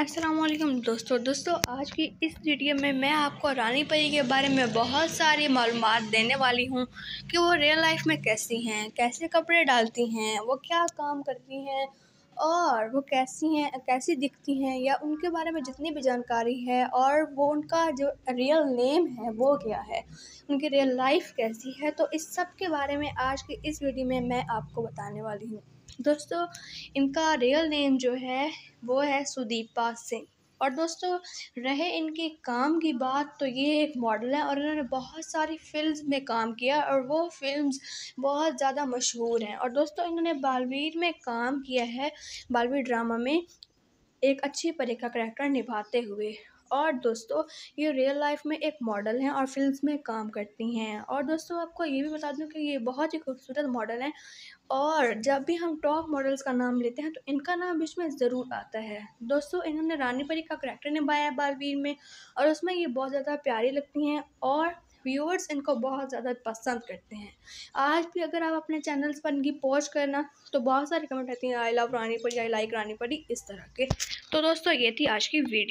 असलम दोस्तों दोस्तों आज की इस वीडियो में मैं आपको रानी परी के बारे में बहुत सारी मालूम देने वाली हूँ कि वो रियल लाइफ में कैसी हैं कैसे कपड़े डालती हैं वो क्या काम करती हैं और वो कैसी हैं कैसी दिखती हैं या उनके बारे में जितनी भी जानकारी है और वो उनका जो रियल नेम है वो क्या है उनकी रियल लाइफ कैसी है तो इस सब के बारे में आज की इस वीडियो में मैं आपको बताने वाली हूँ दोस्तों इनका रियल नेम जो है वो है सुदीपा सिंह और दोस्तों रहे इनके काम की बात तो ये एक मॉडल है और इन्होंने बहुत सारी फिल्म में काम किया और वो फिल्म्स बहुत ज़्यादा मशहूर हैं और दोस्तों इन्होंने बालवीर में काम किया है बालवीर ड्रामा में एक अच्छी परी का करेक्टर निभाते हुए और दोस्तों ये रियल लाइफ में एक मॉडल हैं और फिल्म में काम करती हैं और दोस्तों आपको ये भी बता दूँ कि ये बहुत ही खूबसूरत मॉडल हैं और जब भी हम टॉप मॉडल्स का नाम लेते हैं तो इनका नाम बीच में ज़रूर आता है दोस्तों इन्होंने रानी परी का करेक्टर निभाया है बारवीर में और उसमें ये बहुत ज़्यादा प्यारी लगती हैं और व्यूअर्स इनको बहुत ज़्यादा पसंद करते हैं आज भी अगर आप अपने चैनल्स पर इनकी पोस्ट करना तो बहुत सारे कमेंट रहती हैं आई लव रानी पड़ी आई लाइक रानी पड़ी इस तरह के तो दोस्तों ये थी आज की वीडियो